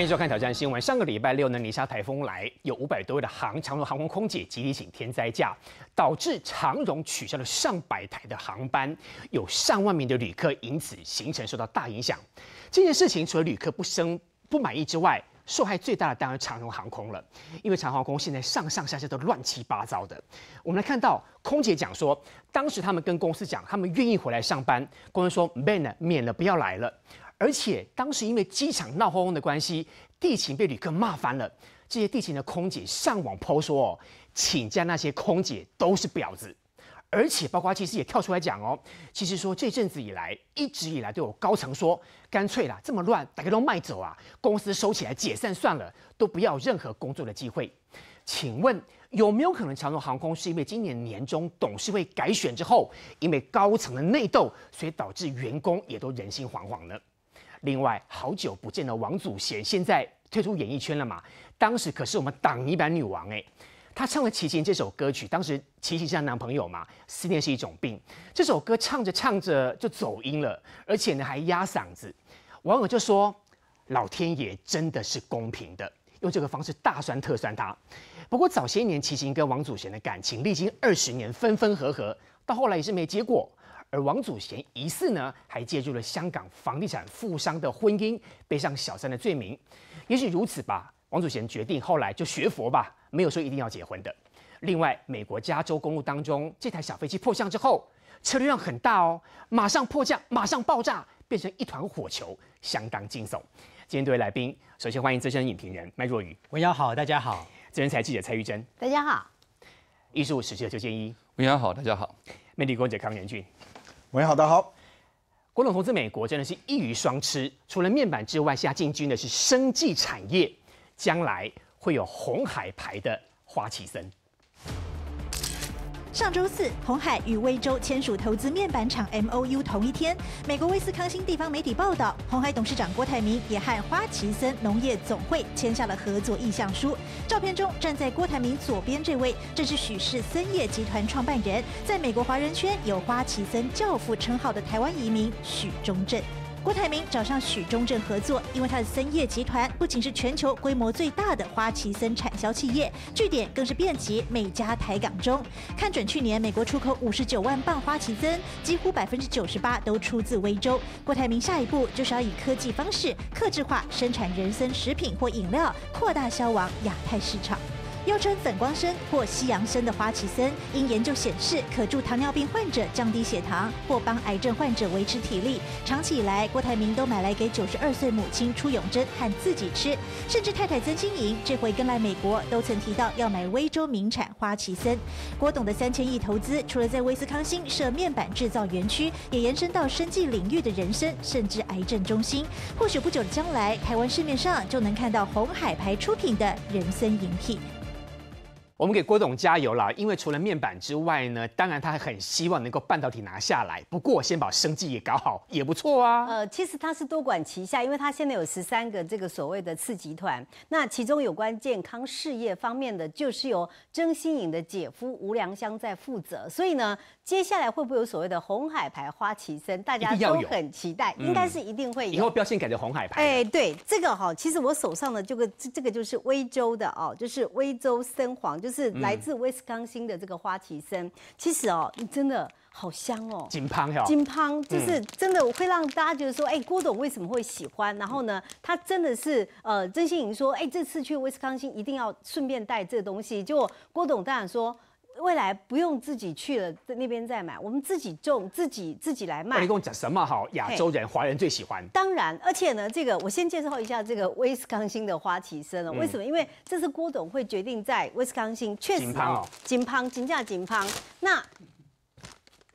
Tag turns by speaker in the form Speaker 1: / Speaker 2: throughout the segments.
Speaker 1: 欢迎收看《挑战新闻》。上个礼拜六呢，尼莎台风来，有五百多位的航长荣航空空姐集体请天灾假，导致长荣取消了上百台的航班，有上万名的旅客因此行程受到大影响。这件事情除了旅客不生不满意之外，受害最大的当然长荣航空了，因为长航空现在上上下下都乱七八糟的。我们来看到空姐讲说，当时他们跟公司讲，他们愿意回来上班，公司说免了，免了，不要来了。而且当时因为机场闹哄哄的关系，地勤被旅客骂翻了。这些地勤的空姐上网抛说哦，请假那些空姐都是婊子。而且包括其实也跳出来讲哦，其实说这阵子以来，一直以来都有高层说，干脆啦，这么乱，大家都卖走啊，公司收起来解散算了，都不要任何工作的机会。请问有没有可能长荣航空是因为今年年中董事会改选之后，因为高层的内斗，所以导致员工也都人心惶惶呢？另外，好久不见的王祖贤现在退出演艺圈了嘛？当时可是我们挡泥板女王哎，她唱了《齐秦》这首歌曲，当时齐秦是男朋友嘛？思念是一种病，这首歌唱着唱着就走音了，而且呢还压嗓子，网友就说老天爷真的是公平的，用这个方式大酸特酸他。不过早些年齐秦跟王祖贤的感情历经二十年分分合合，到后来也是没结果。而王祖贤疑似呢，还借助了香港房地产富商的婚姻，背上小三的罪名。也许如此吧，王祖贤决定后来就学佛吧，没有说一定要结婚的。另外，美国加州公路当中，这台小飞机破相之后，车流量很大哦，马上迫降，马上爆炸，变成一团火球，相当惊悚。今天各位来宾，首先欢迎资深影评人麦若愚，文瑶好，大家好。资深记者蔡玉珍，大家好。艺术史学者邱建一，
Speaker 2: 文瑶好，大家
Speaker 1: 好。媒体工作者康元俊。喂，大家好。郭总投资美国真的是一鱼双吃，除了面板之外，现在进军的是生技产业，将来会有红海牌的花旗参。
Speaker 3: 上周四，红海与微州签署投资面板厂 M O U 同一天，美国威斯康星地方媒体报道，红海董事长郭台铭也和花旗森农业总会签下了合作意向书。照片中站在郭台铭左边这位，正是许氏森业集团创办人，在美国华人圈有“花旗森教父”称号的台湾移民许忠正。郭台铭找上许忠正合作，因为他的森业集团不仅是全球规模最大的花旗参产销企业，据点更是遍及美加台港中。看准去年美国出口五十九万磅花旗参，几乎百分之九十八都出自威州。郭台铭下一步就是要以科技方式克制化生产人参食品或饮料，扩大销往亚太市场。又称粉光参或西洋参的花旗参，因研究显示可助糖尿病患者降低血糖，或帮癌症患者维持体力。长期以来，郭台铭都买来给九十二岁母亲出永贞和自己吃，甚至太太曾心莹这回跟来美国，都曾提到要买威州名产花旗参。郭董的三千亿投资，除了在威斯康星设面板制造园区，也延伸到生技领域的人参，甚至癌症中心。或许不久的将来，台湾市面上就能看到红海牌出品的人参饮品。
Speaker 1: 我们给郭董加油啦，因为除了面板之外呢，当然他还很希望能够半导体拿下来。不过先把生计也搞好也不
Speaker 4: 错啊。呃，其实他是多管齐下，因为他现在有十三个这个所谓的次集团。那其中有关健康事业方面的，就是由曾新颖的姐夫吴良香在负责。所以呢，接下来会不会有所谓的红海牌花旗参，大家都很期待，应该是一定会。以后标
Speaker 1: 签改成红海牌。
Speaker 4: 哎，对，这个哈，其实我手上的这个这个就是威州的哦，就是威州森黄，就。是来自威斯康星的这个花旗参，其实哦，真的好香哦，金胖哈，金胖就是真的，会让大家觉得说，哎，郭董为什么会喜欢？然后呢，他真的是呃，曾心颖说，哎，这次去威斯康星一定要顺便带这东西。就郭董当然说。未来不用自己去了，在那边再买，我们自己种，自己自己来卖。你跟我
Speaker 1: 讲什么好？亚洲人、华人最喜欢。
Speaker 4: 当然，而且呢，这个我先介绍一下这个威斯康星的花旗参了。为什么？因为这是郭董会决定在威斯康星，确实金胖哦，金胖、金价金胖，那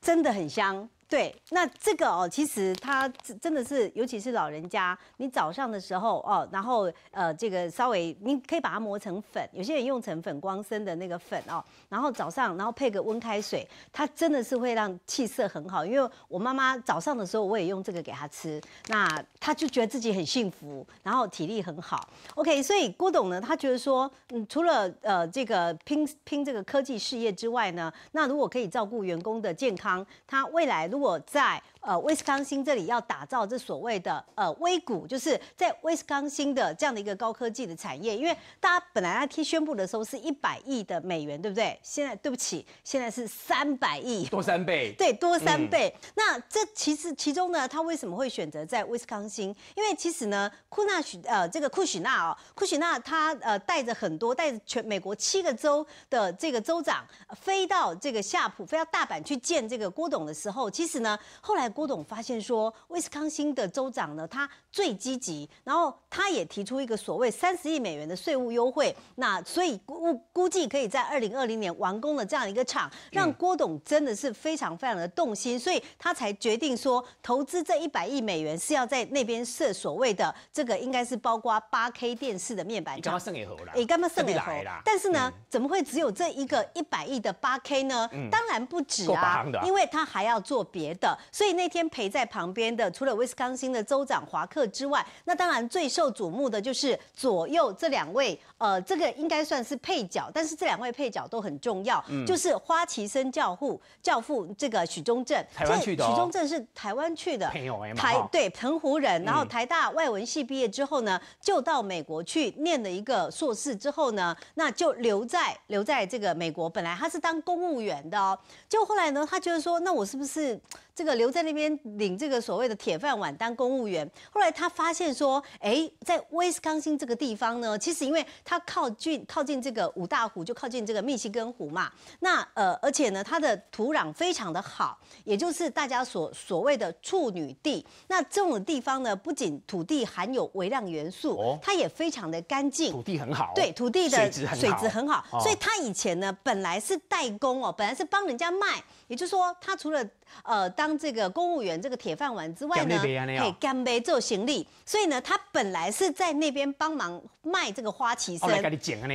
Speaker 4: 真的很香。对，那这个哦，其实它真的是，尤其是老人家，你早上的时候哦，然后呃，这个稍微你可以把它磨成粉，有些人用成粉光生的那个粉哦，然后早上然后配个温开水，它真的是会让气色很好。因为我妈妈早上的时候，我也用这个给她吃，那她就觉得自己很幸福，然后体力很好。OK，所以郭董呢，他觉得说，嗯，除了呃这个拼拼这个科技事业之外呢，那如果可以照顾员工的健康，他未来。有我在。呃，威斯康星这里要打造这所谓的呃微股，就是在威斯康星的这样的一个高科技的产业，因为大家本来他听宣布的时候是一百亿的美元，对不对？现在对不起，现在是三百亿，多三倍。对，多三倍。那这其实其中呢，他为什么会选择在威斯康星？因为其实呢，库纳许呃，这个库许纳啊，库许纳他呃带着很多带着全美国七个州的这个州长飞到这个夏普，飞到大阪去见这个郭董的时候，其实呢，后来。郭董发现说，威斯康星的州长呢，他最积极，然后他也提出一个所谓三十亿美元的税务优惠，那所以估估计可以在二零二零年完工的这样一个厂，让郭董真的是非常非常的动心，所以他才决定说，投资这一百亿美元是要在那边设所谓的这个应该是包括八 K 电视的面板，你干嘛送给猴了？哎，干嘛送给猴啦？但是呢，怎么会只有这一个一百亿的八 K 呢？当然不止啊，因为他还要做别的，所以那。那天陪在旁边的，除了威斯康星的州长华克之外，那当然最受瞩目的就是左右这两位。呃，这个应该算是配角，但是这两位配角都很重要。嗯，就是花旗生教父教父这个许宗正，台湾去的。许宗正是台湾去的，台对澎湖人。然后台大外文系毕业之后呢，就到美国去念了一个硕士之后呢，那就留在留在这个美国。本来他是当公务员的哦，就后来呢，他觉得说，那我是不是？这个留在那边领这个所谓的铁饭碗当公务员，后来他发现说，哎，在威斯康星这个地方呢，其实因为他靠近靠近这个五大湖，就靠近这个密西根湖嘛。那呃，而且呢，它的土壤非常的好，也就是大家所所谓的处女地。那这种地方呢，不仅土地含有微量元素，它也非常的干净，土地很好，对，土地的水质很好，水质很好。所以他以前呢，本来是代工哦，本来是帮人家卖，也就是说，他除了呃，当这个公务员这个铁饭碗之外呢，可以干杯做行李，所以呢，他本来是在那边帮忙卖这个花旗参。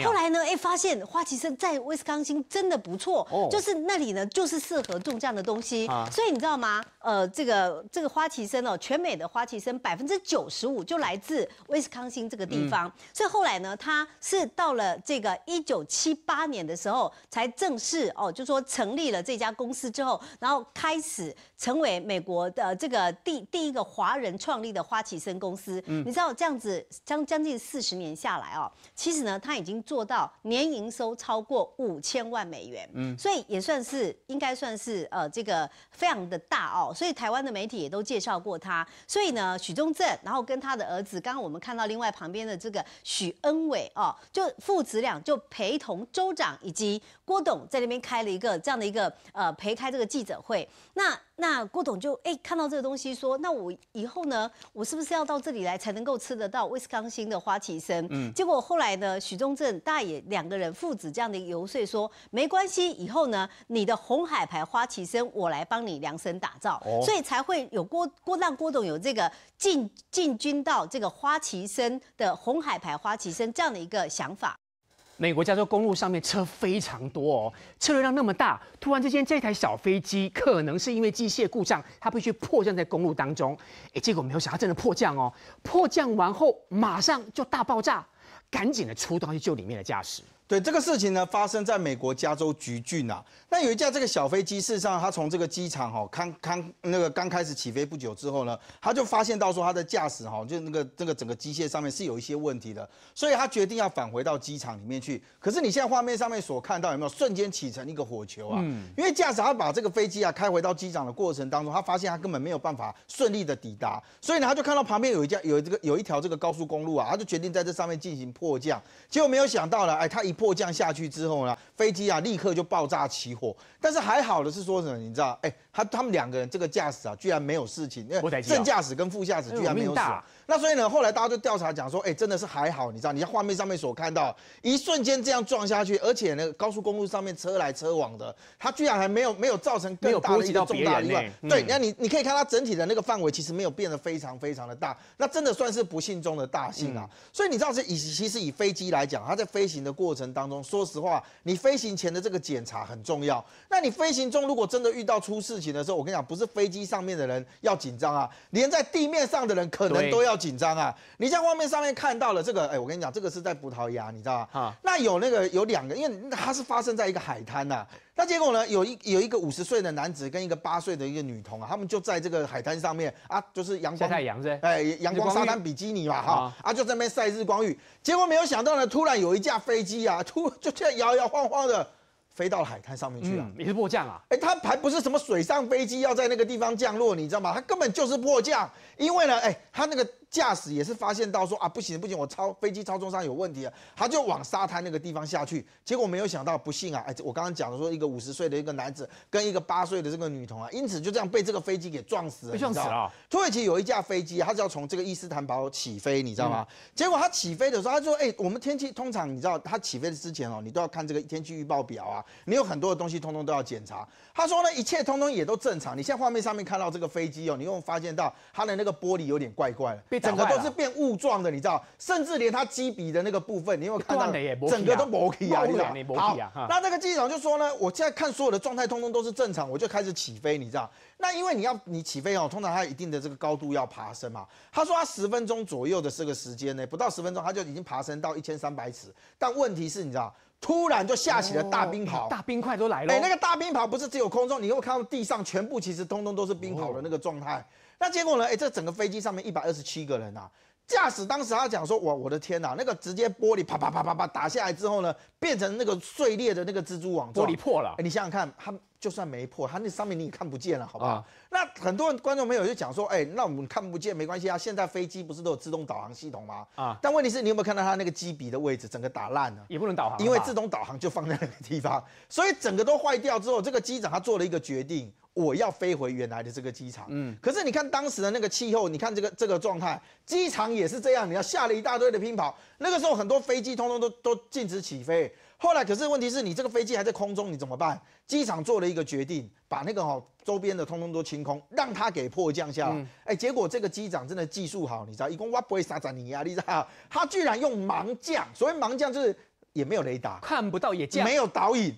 Speaker 4: 后来呢，哎，发现花旗参在威斯康星真的不错，就是那里呢，就是适合种这样的东西。所以你知道吗？呃，这个这个花旗参哦，全美的花旗参百分之九十五就来自威斯康星这个地方。所以后来呢，他是到了这个一九七八年的时候，才正式哦，就说成立了这家公司之后，然后开。死。成为美国的这个第第一个华人创立的花旗参公司，你知道这样子将将近四十年下来哦，其实呢他已经做到年营收超过五千万美元，嗯，所以也算是应该算是呃这个非常的大哦，所以台湾的媒体也都介绍过他，所以呢许宗正，然后跟他的儿子，刚刚我们看到另外旁边的这个许恩伟哦，就父子俩就陪同州长以及郭董在那边开了一个这样的一个呃陪开这个记者会，那。那郭董就哎看到这个东西，说那我以后呢，我是不是要到这里来才能够吃得到威斯康星的花旗参？嗯，结果后来呢，许宗正大爷两个人父子这样的游说说，没关系，以后呢，你的红海牌花旗参我来帮你量身打造，所以才会有郭郭让郭董有这个进进军到这个花旗参的红海牌花旗参这样的一个想法。
Speaker 1: 美国加州公路上面车非常多哦，车流量那么大，突然之间这台小飞机可能是因为机械故障，它必须迫降在公路当中。哎，结果没有想到真的迫降哦，迫降完后马上就大爆炸，赶紧的出动去救里面的驾驶。
Speaker 5: 对这个事情呢，发生在美国加州橘郡啊。那有一架这个小飞机，事实上他从这个机场哈，刚刚那个刚开始起飞不久之后呢，他就发现到说他的驾驶哈，就那个那个整个机械上面是有一些问题的，所以他决定要返回到机场里面去。可是你现在画面上面所看到有没有瞬间起成一个火球啊？因为驾驶他把这个飞机啊开回到机场的过程当中，他发现他根本没有办法顺利的抵达，所以呢他就看到旁边有一架有这个有一条这个高速公路啊，他就决定在这上面进行迫降。结果没有想到呢，哎，他一迫降下去之后呢？飞机啊，立刻就爆炸起火，但是还好的是说什么？你知道，哎，他他们两个人这个驾驶啊，居然没有事情。正驾驶跟副驾驶居然没有死。那所以呢，后来大家就调查讲说，哎，真的是还好，你知道，你在画面上面所看到，一瞬间这样撞下去，而且那个高速公路上面车来车往的，它居然还没有没有造成更大的一个重大意外。对，那你你可以看它整体的那个范围其实没有变得非常非常的大，那真的算是不幸中的大幸啊。所以你知道，以其实以飞机来讲，它在飞行的过程当中，说实话，你飞。飞行前的这个检查很重要。那你飞行中如果真的遇到出事情的时候，我跟你讲，不是飞机上面的人要紧张啊，连在地面上的人可能都要紧张啊。你在画面上面看到了这个，哎，我跟你讲，这个是在葡萄牙，你知道吗？啊，那有那个有两个，因为它是发生在一个海滩的。那结果呢？有一有一个五十岁的男子跟一个八岁的一个女童啊，他们就在这个海滩上面啊，就是阳光太阳是哎阳光沙滩比基尼嘛哈啊就在那边晒日光浴。结果没有想到呢，突然有一架飞机啊，突就这样摇摇晃晃的飞到了海滩上面去了，也是迫降啊！哎，它还不是什么水上飞机要在那个地方降落，你知道吗？它根本就是迫降，因为呢，哎，它那个。驾驶也是发现到说啊不行不行，我操飞机操纵上有问题啊，他就往沙滩那个地方下去，结果没有想到，不幸啊，哎，我刚刚讲的说一个五十岁的一个男子跟一个八岁的这个女童啊，因此就这样被这个飞机给撞死了。撞死了。土耳其有一架飞机，他是要从这个伊斯坦堡起飞，你知道吗？结果他起飞的时候，他说哎，我们天气通常你知道，他起飞之前哦，你都要看这个天气预报表啊，你有很多的东西通通都要检查。他说呢，一切通通也都正常。你现在画面上面看到这个飞机哦，你有没有发现到它的那个玻璃有点怪怪的？整个都是变雾状的，你知道，甚至连他机鼻的那个部分，你有有看到整个都磨皮了。好，那那个机长就说呢，我现在看所有的状态通通都是正常，我就开始起飞，你知道？那因为你要你起飞哦，通常它一定的这个高度要爬升嘛。他说他十分钟左右的这个时间呢，不到十分钟他就已经爬升到一千三百尺。但问题是，你知道，突然就下起了大冰雹，大冰块都来了。哎，那个大冰雹不是只有空中，你有看到地上全部其实通通都是冰雹的那个状态。那结果呢？哎，这整个飞机上面一百二十七个人啊，驾驶当时他讲说：“哇，我的天呐，那个直接玻璃啪啪啪啪啪打下来之后呢，变成那个碎裂的那个蜘蛛网。”玻璃破了。哎，你想想看，它就算没破，它那上面你也看不见了，好不好？那很多人观众朋友就讲说：“哎，那我们看不见没关系啊，现在飞机不是都有自动导航系统吗？”啊。但问题是你有没有看到它那个机鼻的位置，整个打烂了。也不能导航，因为自动导航就放在那个地方，所以整个都坏掉之后，这个机长他做了一个决定。我要飞回原来的这个机场，嗯，可是你看当时的那个气候，你看这个这个状态，机场也是这样，你要下了一大堆的拼跑。那个时候很多飞机通通都都禁止起飞。后来，可是问题是你这个飞机还在空中，你怎么办？机场做了一个决定，把那个哈周边的通通都清空，让它给迫降下。哎，结果这个机长真的技术好，你知道，一共哇不会啥啥你压力知道他居然用盲降，所谓盲降就是也没有雷达，看不到也降，没有导引。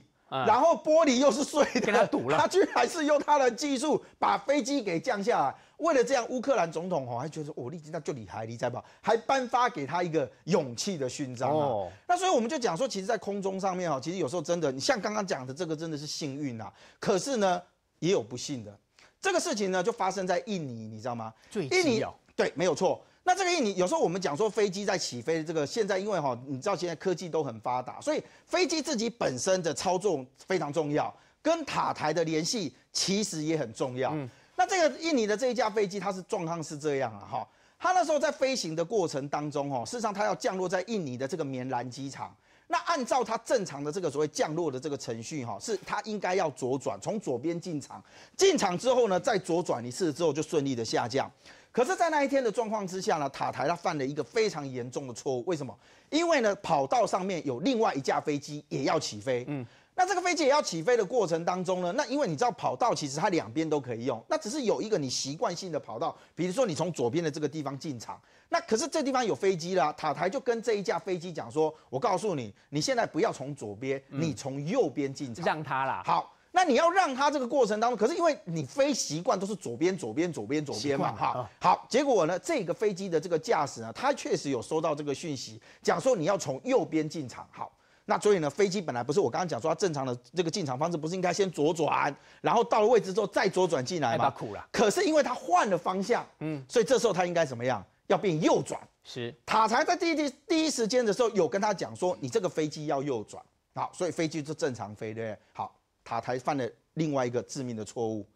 Speaker 5: 然后玻璃又是碎的，给他堵了。他居然是用他的技术把飞机给降下来。为了这样，乌克兰总统哦还觉得我立即那就你还你在吧？还颁发给他一个勇气的勋章啊。那所以我们就讲说，其实，在空中上面哦，其实有时候真的，你像刚刚讲的这个真的是幸运啊。可是呢，也有不幸的。这个事情呢，就发生在印尼，你知道吗？最印尼对，没有错。那这个印尼有时候我们讲说飞机在起飞，这个现在因为哈，你知道现在科技都很发达，所以飞机自己本身的操纵非常重要，跟塔台的联系其实也很重要。那这个印尼的这一架飞机，它是状况是这样啊，哈，它那时候在飞行的过程当中，哈，事实上它要降落在印尼的这个棉兰机场。那按照它正常的这个所谓降落的这个程序，哈，是它应该要左转，从左边进场，进场之后呢，再左转一次之后就顺利的下降。可是，在那一天的状况之下呢，塔台它犯了一个非常严重的错误。为什么？因为呢，跑道上面有另外一架飞机也要起飞。嗯，那这个飞机也要起飞的过程当中呢，那因为你知道跑道其实它两边都可以用，那只是有一个你习惯性的跑道，比如说你从左边的这个地方进场，那可是这地方有飞机啦。塔台就跟这一架飞机讲说：“我告诉你，你现在不要从左边，你从右边进场。”让他啦。好。那你要让他这个过程当中，可是因为你飞习惯都是左边、左边、左边、左边嘛，哈，好，结果呢，这个飞机的这个驾驶呢，他确实有收到这个讯息，讲说你要从右边进场，好，那所以呢，飞机本来不是我刚刚讲说它正常的这个进场方式，不是应该先左转，然后到了位置之后再左转进来嘛，苦了。可是因为他换了方向，嗯，所以这时候他应该怎么样？要变右转。是塔台在第一第第一时间的时候有跟他讲说，你这个飞机要右转，好，所以飞机就正常飞，对不对？好。塔台犯了另外一个致命的错误，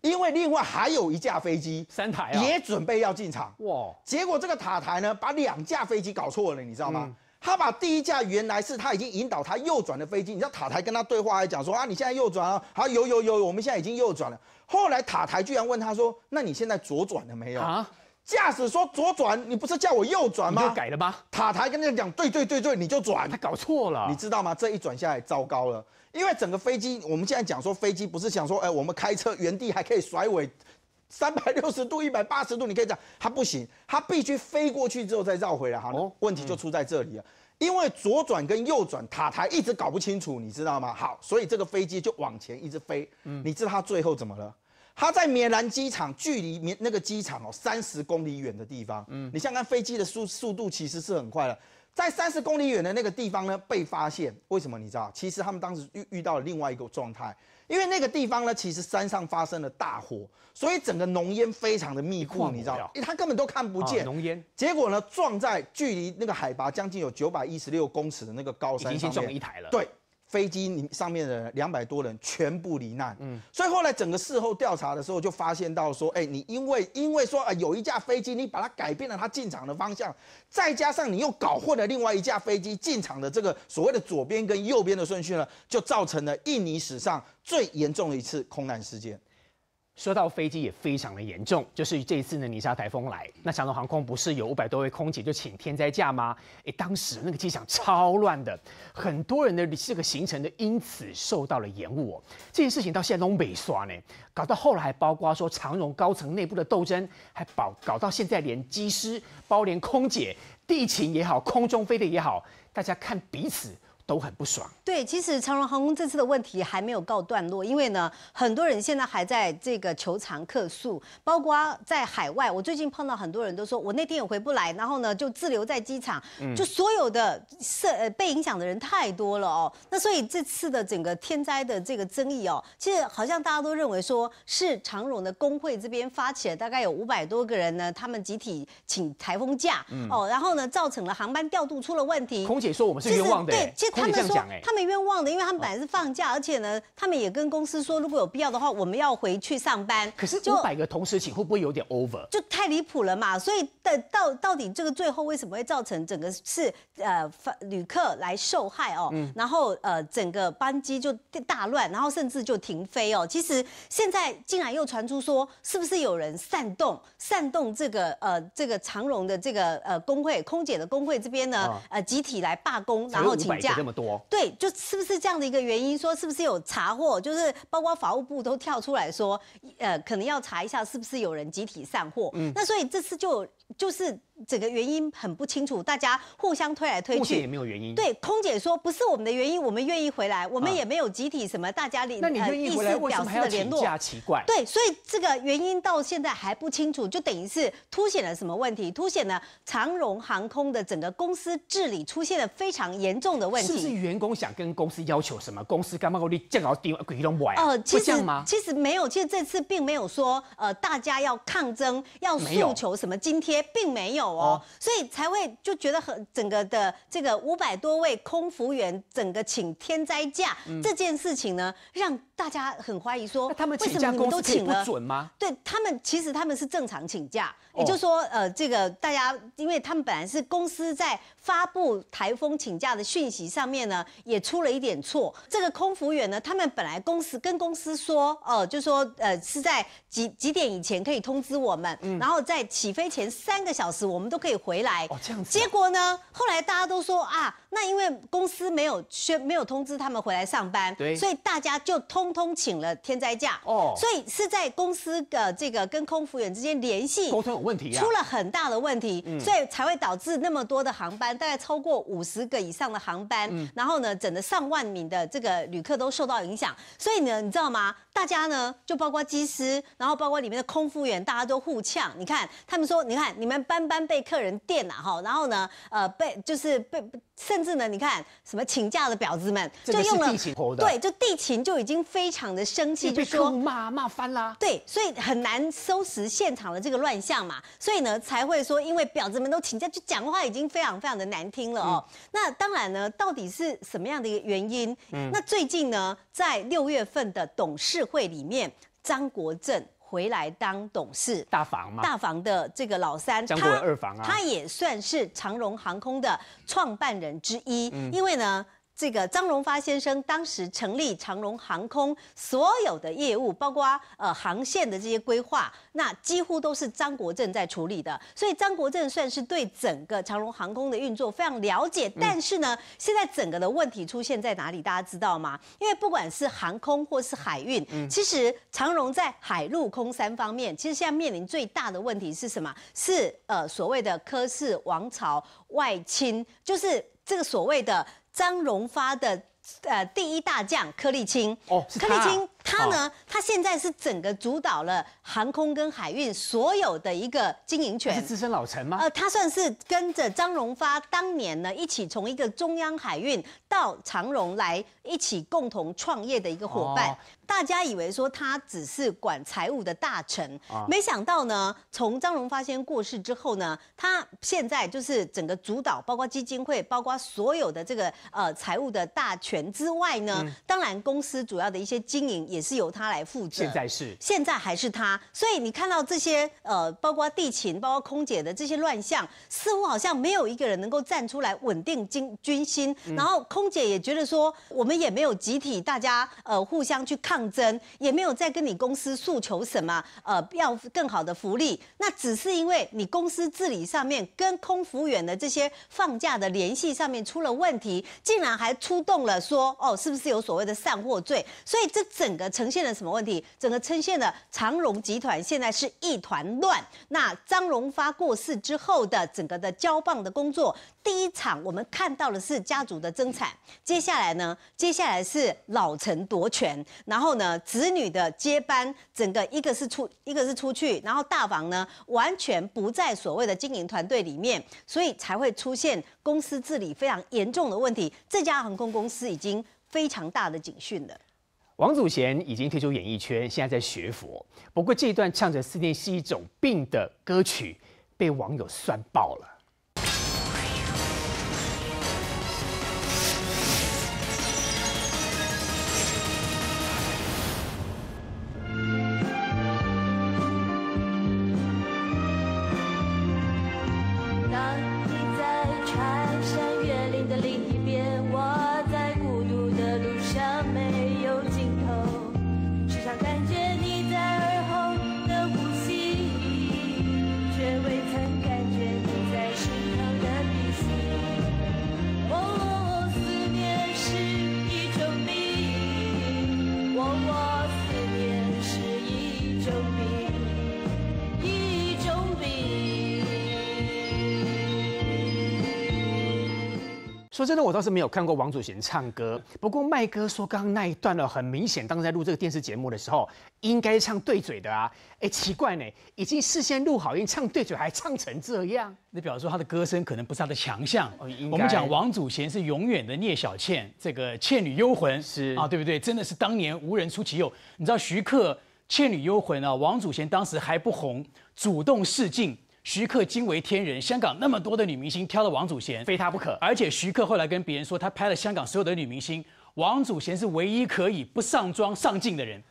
Speaker 5: 因为另外还有一架飞机，
Speaker 1: 三台啊，也准
Speaker 5: 备要进场哇。结果这个塔台呢，把两架飞机搞错了，你知道吗？他把第一架原来是他已经引导他右转的飞机，你知道塔台跟他对话来讲说啊，你现在右转啊，好，有有有，我们现在已经右转了。后来塔台居然问他说，那你现在左转了没有啊？驾驶说左转，你不是叫我右转吗？就改了吗？塔台跟他讲，对对对对，你就转。他搞错了，你知道吗？这一转下来，糟糕了。因为整个飞机，我们现在讲说飞机不是想说，哎，我们开车原地还可以甩尾，三百六十度、一百八十度，你可以讲它不行，它必须飞过去之后再绕回来，好问题就出在这里了。因为左转跟右转塔台一直搞不清楚，你知道吗？好，所以这个飞机就往前一直飞。嗯，你知道它最后怎么了？它在米兰机场距离米那个机场哦三十公里远的地方。嗯，你想看飞机的速速度其实是很快的。在三十公里远的那个地方呢，被发现。为什么你知道？其实他们当时遇遇到了另外一个状态，因为那个地方呢，其实山上发生了大火，所以整个浓烟非常的密布，你知道，因为他根本都看不见浓烟。结果呢，撞在距离那个海拔将近有九百一十六公尺的那个高山上的一台了。对。飞机上面的两百多人全部罹难，嗯，所以后来整个事后调查的时候，就发现到说，哎，你因为因为说啊，有一架飞机你把它改变了它进场的方向，再加上你又搞混了另外一架飞机进场的这个所谓的左边跟右边的顺序呢，就造成了印尼史
Speaker 1: 上最严重的一次空难事件。说到飞机也非常的严重，就是这一次呢泥沙台风来，那长荣航空不是有五百多位空姐就请天灾假吗？哎，当时那个机场超乱的，很多人呢这个行程的因此受到了延误哦。这件事情到现在都没刷呢，搞到后来还包括说长荣高层内部的斗争，还保搞到现在连机师包连空姐、地勤也好，空中飞的也好，大家看彼此。都很不爽。
Speaker 4: 对，其实长荣航空这次的问题还没有告段落，因为呢，很多人现在还在这个求偿客诉，包括在海外。我最近碰到很多人都说，我那天也回不来，然后呢就滞留在机场，就所有的呃被影响的人太多了哦。那所以这次的整个天灾的这个争议哦，其实好像大家都认为说是长荣的工会这边发起，了，大概有五百多个人呢，他们集体请台风假，哦，然后呢造成了航班调度出了问题。空姐说我们是冤枉的。对，结果。他们说他们冤枉的，因为他们本来是放假，而且呢，他们也跟公司说，如果有必要的话，我们要回去上班。可是，五百
Speaker 1: 个同时请，会不会有点 over？就
Speaker 4: 太离谱了嘛！所以，到到底这个最后为什么会造成整个是呃，旅客来受害哦，然后呃，整个班机就大乱，然后甚至就停飞哦。其实现在竟然又传出说，是不是有人煽动？煽动这个呃，这个长荣的这个呃工会，空姐的工会这边呢，呃，集体来罢工，然后请假。多对，就是不是这样的一个原因，说是不是有查货，就是包括法务部都跳出来说，呃，可能要查一下是不是有人集体散货。嗯，那所以这次就。就是整个原因很不清楚，大家互相推来推去，也没有原因。对，空姐说不是我们的原因，我们愿意回来，我们也没有集体什么大家的。那你就意思回来为什么还要请假？奇怪。对，所以这个原因到现在还不清楚，就等于是凸显了什么问题？凸显了长荣航空的整个公司治理出现了非常严重的问题。是不
Speaker 1: 是员工想跟公司要求什么？公司干嘛搞这搞那，故意弄歪？呃，其实其
Speaker 4: 实没有，其实这次并没有说呃大家要抗争，要诉求什么。今天并没有哦，所以才会就觉得很整个的这个五百多位空服员整个请天灾假这件事情呢，让大家很怀疑说，他们为什么你们都请了准吗？对他们，其实他们是正常请假。也就是说，呃，这个大家，因为他们本来是公司在发布台风请假的讯息上面呢，也出了一点错。这个空服员呢，他们本来公司跟公司说，哦，就说，呃，是在几几点以前可以通知我们，然后在起飞前三个小时，我们都可以回来。哦，这样子。结果呢，后来大家都说啊，那因为公司没有宣，没有通知他们回来上班，对，所以大家就通通请了天灾假。哦，所以是在公司的这个跟空服员之间联系沟通。问题出了很大的问题，所以才会导致那么多的航班，大概超过五十个以上的航班，然后呢，整的上万名的这个旅客都受到影响。所以呢，你知道吗？大家呢，就包括机师，然后包括里面的空服员，大家都互呛。你看他们说，你看你们班班被客人电了哈，然后呢，呃，被就是被。甚至呢，你看什么请假的婊子们，就用了对，就地勤就已经非常的生气，就说
Speaker 1: 骂骂翻
Speaker 4: 啦。对，所以很难收拾现场的这个乱象嘛，所以呢才会说，因为婊子们都请假，就讲话已经非常非常的难听了哦。那当然呢，到底是什么样的一个原因？嗯，那最近呢，在六月份的董事会里面，张国政。回来当董事，大房嘛，大房的这个老三，江国二
Speaker 1: 房啊，他也
Speaker 4: 算是长荣航空的创办人之一，因为呢。这个张荣发先生当时成立长荣航空，所有的业务包括呃航线的这些规划，那几乎都是张国政在处理的，所以张国政算是对整个长荣航空的运作非常了解。但是呢，现在整个的问题出现在哪里，大家知道吗？因为不管是航空或是海运，其实长荣在海陆空三方面，其实现在面临最大的问题是什么？是呃所谓的科氏王朝外侵，就是这个所谓的。张荣发的呃第一大将柯立青，哦，柯立青。他呢？他现在是整个主导了航空跟海运所有的一个经营权。是资深老臣吗？呃，他算是跟着张荣发当年呢一起从一个中央海运到长荣来一起共同创业的一个伙伴。大家以为说他只是管财务的大臣，没想到呢，从张荣发先过世之后呢，他现在就是整个主导，包括基金会，包括所有的这个呃财务的大权之外呢，当然公司主要的一些经营。也是由他来负责。现在是现在还是他？所以你看到这些呃，包括地勤、包括空姐的这些乱象，似乎好像没有一个人能够站出来稳定军军心。然后空姐也觉得说，我们也没有集体大家呃互相去抗争，也没有在跟你公司诉求什么呃要更好的福利。那只是因为你公司治理上面跟空服员的这些放假的联系上面出了问题，竟然还出动了说哦，是不是有所谓的散货罪？所以这整个。呈现了什么问题？整个呈现了长荣集团现在是一团乱。那张荣发过世之后的整个的交棒的工作，第一场我们看到的是家族的增产，接下来呢，接下来是老陈夺权，然后呢，子女的接班，整个一个是出一个是出去，然后大房呢完全不在所谓的经营团队里面，所以才会出现公司治理非常严重的问题。这家航空公司已经非常大的警讯了。
Speaker 1: 王祖贤已经退出演艺圈，现在在学佛。不过，这段唱着“思念是一种病”的歌曲，被网友酸爆了。真的，我倒是没有看过王祖贤唱歌。不过麦哥说，刚刚那一段呢，很明显，当时在录这个电视节目的时候，应该唱对嘴的啊。哎，奇怪呢，已经事先录好音，唱对嘴还唱成这样。你表示说他的歌声可能不是他的强项。
Speaker 6: 我们讲王祖贤是永远的聂小倩，这个《倩女幽魂》是啊，对不对？真的是当年无人出其右。你知道徐克《倩女幽魂》啊，王祖贤当时还不红，主动试镜。徐克惊为天人，香港那么多的女明星，挑了王祖贤，非她不可。而且徐克后来跟别人说，他拍了香港所有的女明星，王祖贤是唯一可以不上妆上镜的人，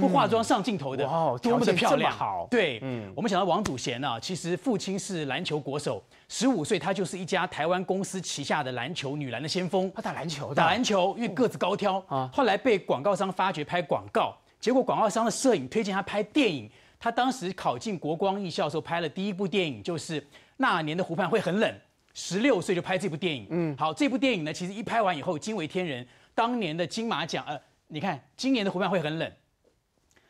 Speaker 6: 不化妆上镜头的，多么的漂亮。对，我们想到王祖贤呢，其实父亲是篮球国手，十五岁他就是一家台湾公司旗下的篮球女篮的先锋。他打篮球，打篮球，因为个子高挑啊，后来被广告商发掘拍广告，结果广告商的摄影推荐他拍电影。他当时考进国光艺校时候拍了第一部电影，就是《那年的湖畔会很冷》，十六岁就拍这部电影。嗯，好，这部电影呢，其实一拍完以后惊为天人。当年的金马奖，呃，你看今年的《湖畔会很冷》，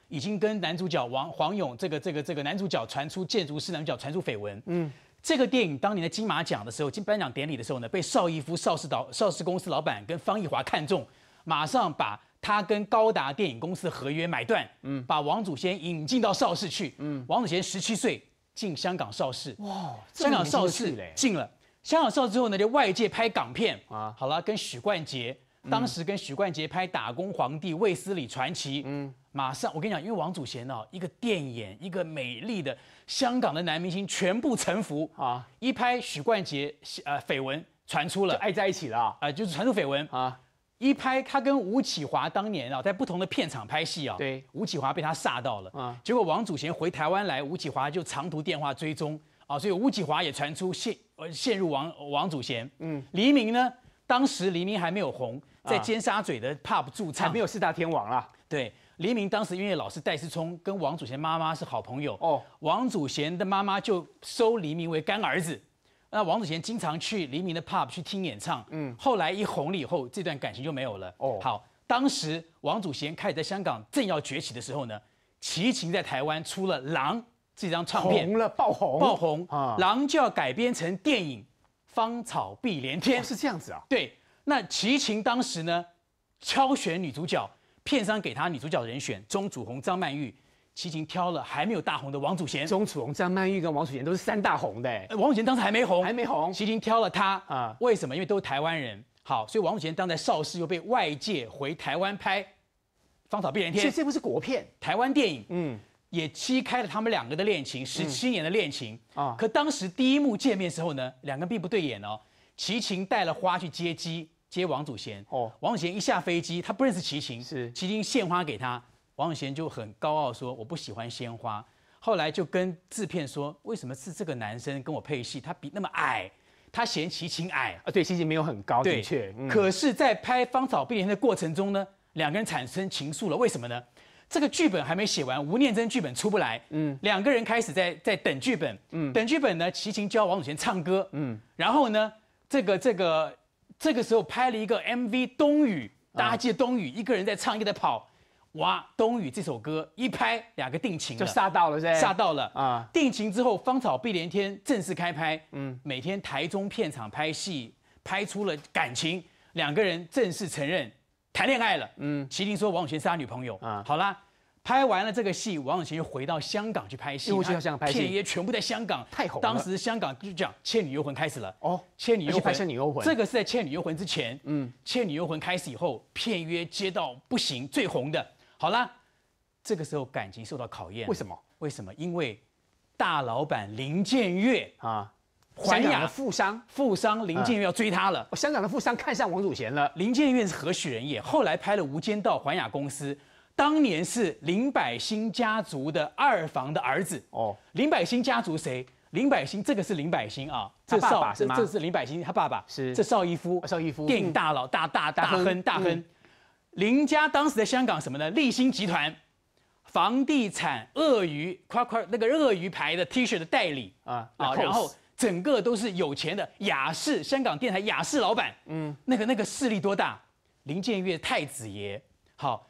Speaker 6: 已经跟男主角王黄勇这个这个这个男主角传出建筑师男主角传出绯闻。嗯，这个电影当年的金马奖的时候，金颁奖典礼的时候呢，被邵逸夫邵氏导邵氏公司老板跟方逸华看中，马上把。他跟高达电影公司合约买断，嗯，把王祖贤引进到邵氏去，嗯，王祖贤十七岁进香港邵氏，
Speaker 1: 哇，香港邵氏
Speaker 6: 进了香港邵之后呢，就外界拍港片啊，好了，跟许冠杰，当时跟许冠杰拍《打工皇帝》《卫斯理传奇》，嗯，马上我跟你讲，因为王祖贤呢，一个电眼，一个美丽的香港的男明星，全部臣服啊，一拍许冠杰，呃，绯闻传出了，爱在一起了啊，啊，就是传出绯闻啊。一拍，他跟吴启华当年啊，在不同的片场拍戏啊，对，吴启华被他吓到了，啊，结果王祖贤回台湾来，吴启华就长途电话追踪，啊，所以吴启华也传出陷呃陷入王王祖贤，嗯，黎明呢，当时黎明还没有红，在尖沙咀的 pub 不住，还没有四大天王啦。对，黎明当时因乐老师戴思聪跟王祖贤妈妈是好朋友，哦，王祖贤的妈妈就收黎明为干儿子。那王祖贤经常去黎明的 pub 去听演唱，嗯，后来一红了以后，这段感情就没有了。哦，好，当时王祖贤开始在香港正要崛起的时候呢，齐秦在台湾出了《狼》这张唱片，红了，爆红，爆红啊，《狼》就要改编成电影，《芳草碧连天》是这样子啊？对，那齐秦当时呢，挑选女主角，片商给他女主角的人选，钟楚红、张曼玉。齐秦挑了还没有大红的王祖贤、钟楚红、张曼玉跟王祖贤都是三大红的。王祖贤当时还没红，还没红，齐秦挑了他啊？为什么？因为都是台湾人。好，所以王祖贤当在邵氏又被外界回台湾拍《芳草碧连天》，所以这
Speaker 1: 部是国片，
Speaker 6: 台湾电影。嗯，也期开了他们两个的恋情，十七年的恋情啊。可当时第一幕见面时候呢，两个人并不对眼哦。齐秦带了花去接机接王祖贤，哦，王祖贤一下飞机他不认识齐秦，是齐秦献花给他。王祖贤就很高傲说：“我不喜欢鲜花。”后来就跟制片说：“为什么是这个男生跟我配戏？他比那么矮，他嫌齐秦矮啊？对，齐秦没有很高，的确。可是，在拍《芳草碧连的过程中呢，两个人产生情愫了。为什么呢？这个剧本还没写完，吴念真剧本出不来。嗯，两个人开始在在等剧本。嗯，等剧本呢，齐秦教王祖贤唱歌。嗯，然后呢，这个这个这个时候拍了一个 MV《冬雨》，大家记得《冬雨》，一个人在唱，一个在跑。哇，冬雨这首歌一拍两个定情，就吓到了，吓到了啊！定情之后，芳草碧连天正式开拍，嗯，每天台中片场拍戏，拍出了感情，两个人正式承认谈恋爱了，嗯，麒麟说王永贤是他女朋友，啊，好啦，拍完了这个戏，王永贤又回到香港去拍戏，片约全部在香港，太红了。当时香港就讲《倩女幽魂》开始了，哦，《倩女幽魂》《倩女幽魂》这个是在《倩女幽魂》之前，嗯，《倩女幽魂》开始以后，片约接到不行，最红的。好了，这个时候感情受到考验，为什么？为什么？因为大老板林建岳啊，香港的富商，富商林建岳要追他了。香港的富商看上王祖贤了。林建岳是何许人也？后来拍了《无间道》，环亚公司当年是林百欣家族的二房的儿子。哦，林百欣家族谁？林百欣，这个是林百欣啊，这爸爸是吗？这是林百欣，他爸爸是这邵逸夫，邵逸夫，电影大佬，大大大亨，大亨。林家当时在香港什么呢？立新集团，房地产鳄鱼夸夸那个鳄鱼牌的 T 恤的代理啊啊，然后整个都是有钱的雅士，香港电台雅士老板，嗯，那个那个势力多大？林建岳太子爷，好。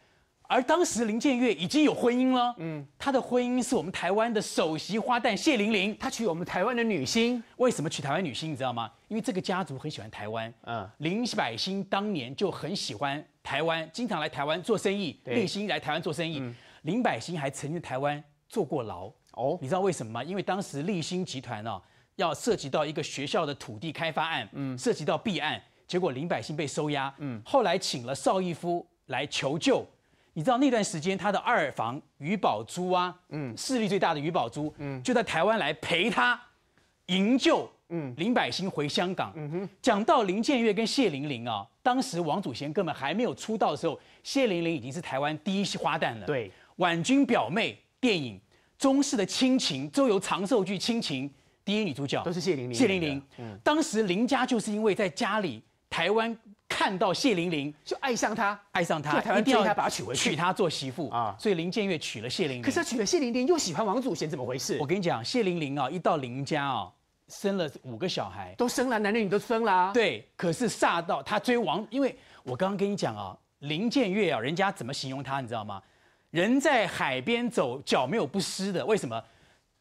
Speaker 6: 而当时林建岳已经有婚姻了，嗯，他的婚姻是我们台湾的首席花旦谢玲玲，他娶我们台湾的女星，为什么娶台湾女星？你知道吗？因为这个家族很喜欢台湾，嗯，林百欣当年就很喜欢台湾，经常来台湾做生意，立新来台湾做生意，林百欣还曾经台湾坐过牢，哦，你知道为什么吗？因为当时立新集团呢，要涉及到一个学校的土地开发案，嗯，涉及到弊案，结果林百欣被收押，嗯，后来请了邵逸夫来求救。你知道那段时间他的二房余宝珠啊，嗯，势力最大的余宝珠，嗯，就在台湾来陪他营救，嗯，林百欣回香港。嗯哼，讲到林建岳跟谢玲玲啊，当时王祖贤根本还没有出道的时候，谢玲玲已经是台湾第一花旦了。对，婉君表妹电影《中式的亲情》、《周游长寿剧亲情》第一女主角都是谢玲玲。谢玲玲，嗯，当时林家就是因为在家里台湾。看到谢玲玲就爱上她，爱上她，一定要她把她娶回去，娶她做媳妇啊。所以林建岳娶了谢玲玲，可是他娶了谢玲玲又喜欢王祖贤，怎么回事？我跟你讲，谢玲玲啊，一到林家啊，生了五个小孩，
Speaker 1: 都生了，男的女都生了。
Speaker 6: 对，可是煞到他追王，因为我刚刚跟你讲啊，林建岳啊，人家怎么形容他，你知道吗？人在海边走，脚没有不湿的。为什么？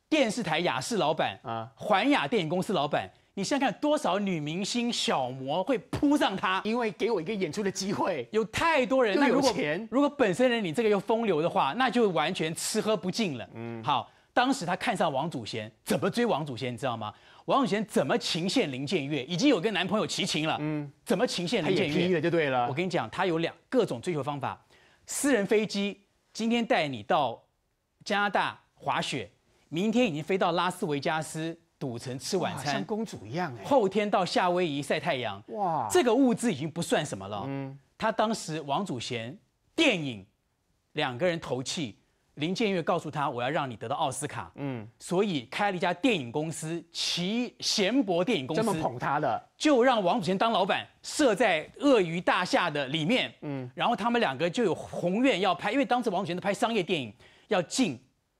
Speaker 6: 电视台雅视老板啊，环亚电影公司老板。你现在看多少女明星、小模会扑上他？因为给我一个演出的机会。有太多人，那有钱。如果本身人你这个又风流的话，那就完全吃喝不尽了。嗯，好，当时他看上王祖贤，怎么追王祖贤？你知道吗？王祖贤怎么情陷林建岳？已经有跟男朋友齐秦了。嗯，怎么情陷林建岳？了就对了。我跟你讲，他有两各种追求方法。私人飞机，今天带你到加拿大滑雪，明天已经飞到拉斯维加斯。赌城吃晚餐像公主一样哎，后天到夏威夷晒太阳哇，这个物质已经不算什么了。嗯，他当时王祖贤电影两个人投契，林建岳告诉他我要让你得到奥斯卡，嗯，所以开了一家电影公司齐贤博电影公司这么捧他的，就让王祖贤当老板，设在鳄鱼大厦的里面，嗯，然后他们两个就有宏愿要拍，因为当时王祖贤都拍商业电影要进。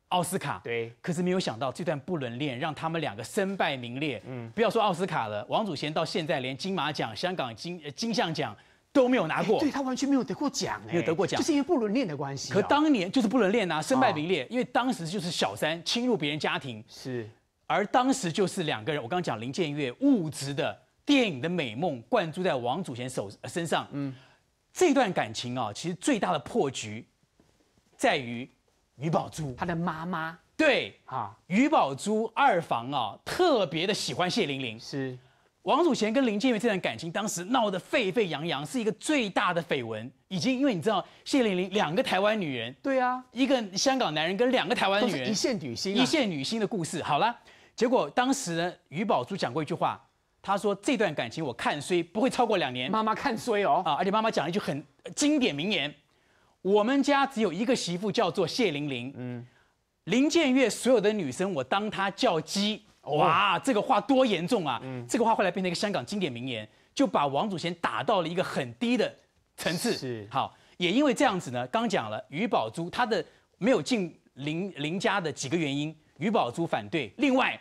Speaker 6: 奥斯卡对，可是没有想到这段不伦恋让他们两个身败名裂。嗯，不要说奥斯卡了，王祖贤到现在连金马奖、香港金金像奖都没有拿过。
Speaker 1: 对他完全没有得过
Speaker 6: 奖哎，没有得过奖，就是因为
Speaker 1: 不伦恋的关系。可
Speaker 6: 当年就是不伦恋啊，身败名裂，因为当时就是小三侵入别人家庭。是，而当时就是两个人，我刚刚讲林建岳物质的电影的美梦灌注在王祖贤手身上。嗯，这段感情啊，其实最大的破局在于。于宝珠，她的妈妈对啊，于宝珠二房啊，特别的喜欢谢玲玲是。王祖贤跟林建岳这段感情当时闹得沸沸扬扬，是一个最大的绯闻，已经因为你知道谢玲玲两个台湾女人，对啊，一个香港男人跟两个台湾，女人，一线女星，一线女星的故事。好了，结果当时于宝珠讲过一句话，她说这段感情我看衰，不会超过两年。妈妈看衰哦啊，而且妈妈讲一句很经典名言。我们家只有一个媳妇，叫做谢玲玲。嗯，林建岳所有的女生，我当她叫鸡。哇，这个话多严重啊！嗯，这个话后来变成一个香港经典名言，就把王祖贤打到了一个很低的层次。是，好，也因为这样子呢，刚讲了于宝珠她的没有进林林家的几个原因，于宝珠反对，另外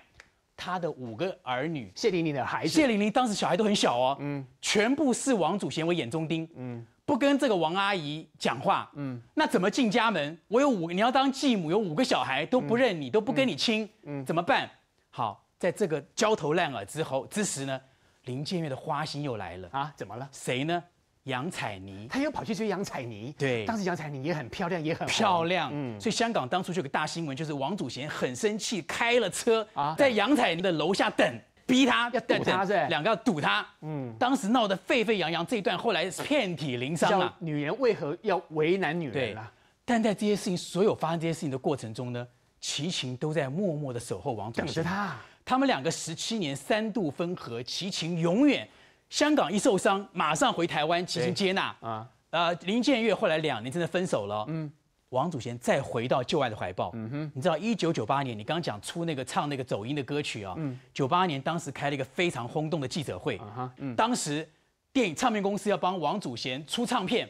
Speaker 6: 她的五个儿女谢玲玲的孩子，谢玲玲当时小孩都很小哦，嗯，全部视王祖贤为眼中钉。嗯。不跟这个王阿姨讲话，嗯，那怎么进家门？我有五个，你要当继母，有五个小孩都不认你，都不跟你亲，嗯，怎么办？好，在这个焦头烂额之后之时呢，林建岳的花心又来了啊？怎么了？谁呢？杨采妮，他又跑去追杨采妮。对，当时杨
Speaker 1: 采妮也很漂亮，也很
Speaker 6: 漂亮，嗯。所以香港当初就有个大新闻，就是王祖贤很生气，开了车啊，在杨采妮的楼下等。逼他要等他是，两个要堵他。嗯，当时闹得沸沸扬扬，这一段后来遍体鳞伤了。女人为何要为难女人呢？但在这些事情所有发生这些事情的过程中呢，齐秦都在默默的守候王祖贤。等着他。他们两个十七年三度分合，齐秦永远香港一受伤马上回台湾，齐秦接纳。啊，呃，林建岳后来两年真的分手了。嗯。王祖贤再回到旧爱的怀抱。嗯哼，你知道一九九八年，你刚刚讲出那个唱那个走音的歌曲啊？嗯，九八年当时开了一个非常轰动的记者会。啊哈，嗯，当时电影唱片公司要帮王祖贤出唱片，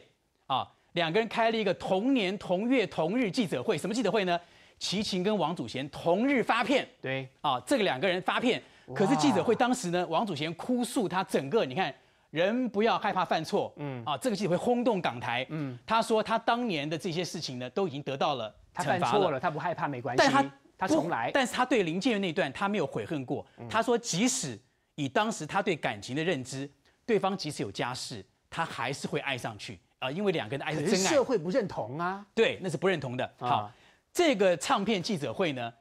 Speaker 6: 啊，两个人开了一个同年同月同日记者会。什么记者会呢？齐秦跟王祖贤同日发片。对，啊，这个两个人发片，可是记者会当时呢，王祖贤哭诉他整个，你看。人不要害怕犯错，嗯啊，这个记者会轰动港台，嗯，他说他当年的这些事情呢，都已经得到了惩罚了，他不害怕没关系，但他他重来，但是他对林建岳那段他没有悔恨过，他说即使以当时他对感情的认知，对方即使有家室，他还是会爱上去啊，因为两个人的爱是真爱，社
Speaker 1: 会不认同啊，
Speaker 6: 对，那是不认同的。好，这个唱片记者会呢，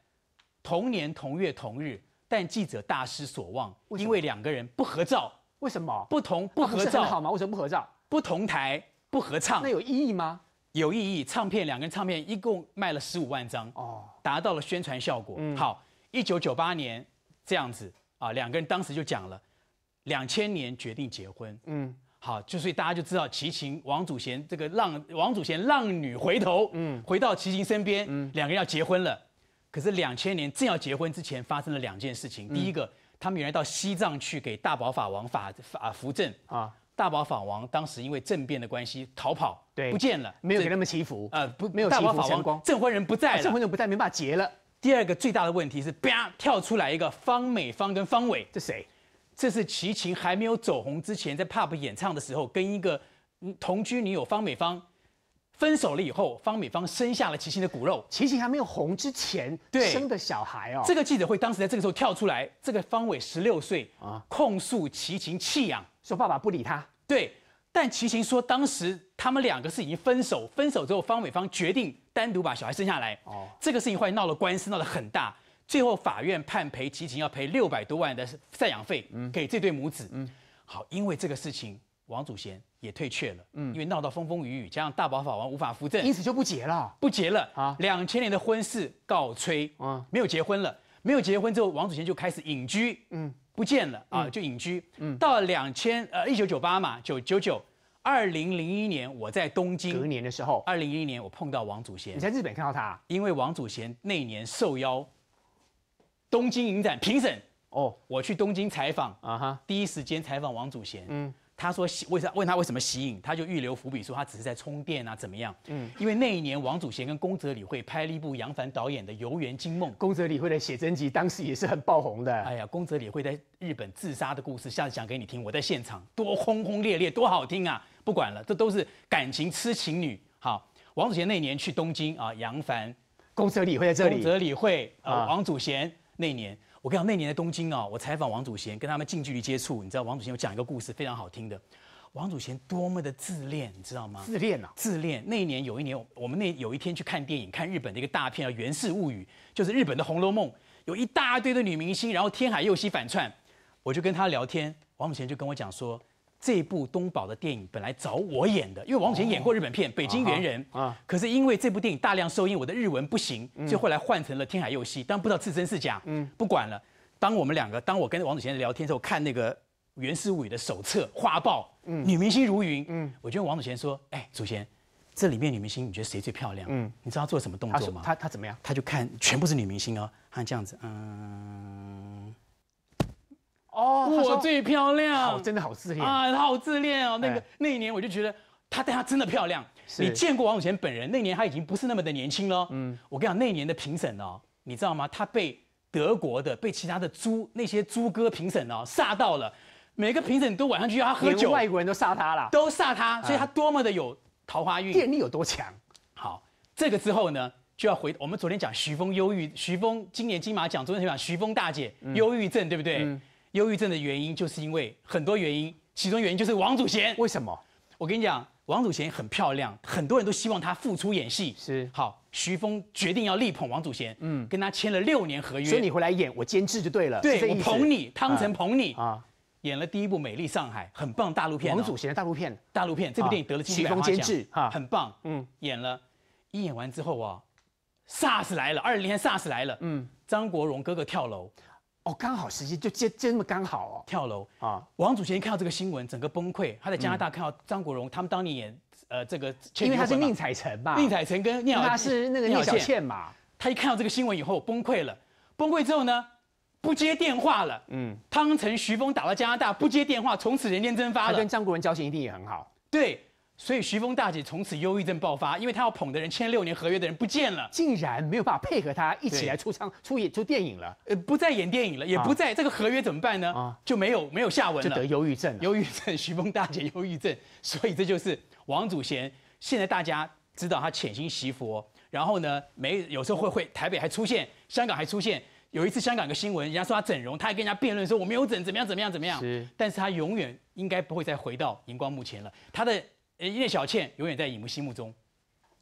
Speaker 6: 同年同月同日，但记者大失所望，因为两个人不合照。为什么不同不合照？不好吗？为什么不合照？不同台不合唱，那有意义吗？有意义。唱片两个人唱片一共卖了十五万张哦，达到了宣传效果。好，一九九八年这样子啊，两个人当时就讲了，两千年决定结婚。嗯，好，就所以大家就知道齐秦王祖贤这个浪王祖贤浪女回头，嗯，回到齐秦身边，嗯，两个人要结婚了。可是两千年正要结婚之前发生了两件事情，第一个。他们原来到西藏去给大宝法王法法扶正啊！大宝法王当时因为政变的关系逃跑，对，不见了，没有给他们祈福。呃，不，没有祈福成功。证婚人不在了，证婚人不在，没办法结了。第二个最大的问题是，啪，跳出来一个方美芳跟方伟，这谁？这是齐秦还没有走红之前在 pub 演唱的时候跟一个同居女友方美芳。分手了以后，方美芳生下了齐秦的骨肉。齐秦还没有红之前生
Speaker 1: 的小孩哦。这个
Speaker 6: 记者会当时在这个时候跳出来，这个方伟十六岁啊，控诉齐秦弃养，说爸爸不理他。对，但齐秦说当时他们两个是已经分手，分手之后方美芳决定单独把小孩生下来。哦，这个事情后来闹了官司，闹得很大，最后法院判赔齐秦要赔六百多万的赡养费给这对母子。嗯，好，因为这个事情。王祖贤也退却了，嗯，因为闹到风风雨雨，加上大宝法王无法扶正，因此就不结了，不结了啊！两千年的婚事告吹，啊，没有结婚了，没有结婚之后，王祖贤就开始隐居，嗯，不见了啊，就隐居。嗯，到两千呃一九九八嘛，九九九二零零一年，我在东京隔年的时候，二零零一年我碰到王祖贤，你在日本看到他，因为王祖贤那年受邀东京影展评审，哦，我去东京采访啊哈，第一时间采访王祖贤，嗯。他说为啥问他为什么吸引，他就预留伏笔说他只是在充电啊，怎么样？嗯，因为那一年王祖贤跟宫泽理惠拍了一部杨凡导演的《游园惊梦》，宫泽理惠的写真集当时也是很爆红的。哎呀，宫泽理惠在日本自杀的故事，下次讲给你听。我在现场多轰轰烈烈，多好听啊！不管了，这都是感情痴情女。好，王祖贤那年去东京啊，杨凡、
Speaker 1: 宫泽理惠在这里。宫泽
Speaker 6: 理惠，呃，王祖贤那年。我跟你讲，那年的东京啊，我采访王祖贤，跟他们近距离接触。你知道王祖贤有讲一个故事，非常好听的。王祖贤多么的自恋，你知道吗？自恋啊，自恋。那一年有一年，我们那有一天去看电影，看日本的一个大片叫《源氏物语》，就是日本的《红楼梦》，有一大堆的女明星，然后天海佑希反串。我就跟他聊天，王祖贤就跟我讲说。这部东宝的电影本来找我演的，因为王祖贤演过日本片《北京猿人》啊，可是因为这部电影大量收音，我的日文不行，就后来换成了天海佑希。但不知道是真是假，嗯，不管了。当我们两个，当我跟王祖贤聊天的时候，看那个《袁思物的手册、画报，嗯，女明星如云，嗯，我觉得王祖贤说，哎，祖贤，这里面女明星你觉得谁最漂亮？嗯，你知道他做什么动作吗？他他怎么样？他就看全部是女明星哦，她这样子，嗯。哦，我最漂亮，真的好自恋啊，好自恋哦。那个那一年我就觉得她，但她真的漂亮。你见过王祖贤本人？那年她已经不是那么的年轻了。嗯，我跟你讲，那年的评审呢，你知道吗？她被德国的、被其他的猪那些猪哥评审呢，杀到了，每个评审都晚上就要他喝酒，外国人都杀他了，都杀他，所以他多么的有桃花运，电力有多强。好，这个之后呢，就要回我们昨天讲徐峰忧郁，徐峰今年金马奖，昨天讲徐峰大姐忧郁症，对不对？忧郁症的原因就是因为很多原因，其中原因就是王祖贤。为什么？我跟你讲，王祖贤很漂亮，很多人都希望她复出演戏。是。好，徐峰决定要力捧王祖贤，嗯，跟他签了六年合约。所以你回来演，我监制
Speaker 1: 就对了。对。我捧你，汤臣
Speaker 6: 捧你啊。演了第一部《美丽上海》，很棒，大陆片。王祖贤的大陆片，大陆片。这部电影得了峰监制，哈，很棒。嗯。演了，一演完之后啊，SARS 来了，二零年 SARS 来了。嗯。张国荣哥哥跳楼。哦，刚好时机就接，这么刚好哦。跳楼啊！王祖贤一看到这个新闻，整个崩溃。他在加拿大看到张国荣，他们当年演，呃，这个，因为他是宁采臣嘛，宁采臣跟聂，他是那个聂小倩嘛。他一看到这个新闻以后崩溃了，崩溃之后呢，不接电话了。嗯，汤臣徐峰打到加拿大不接电话，从此人间蒸发。他跟张国荣交情一定也很好。对。所以徐峰大姐从此忧郁症爆发，因为她要捧的人签六年合约的人不见了，竟然没
Speaker 1: 有办法配合她一起来
Speaker 6: 出商出演出电影了，呃，不再演电影了，也不在这个合约怎么办呢？啊，就没有没有下文了，就得忧郁症。忧郁症，徐峰大姐忧郁症，所以这就是王祖贤。现在大家知道他潜心习佛，然后呢，没有时候会会台北还出现，香港还出现有一次香港个新闻，人家说他整容，他还跟人家辩论说我没有整，怎么样怎么样怎么样？是，但是他永远应该不会再回到荧光幕前了，他的。呃，叶小倩永远在影迷心目中。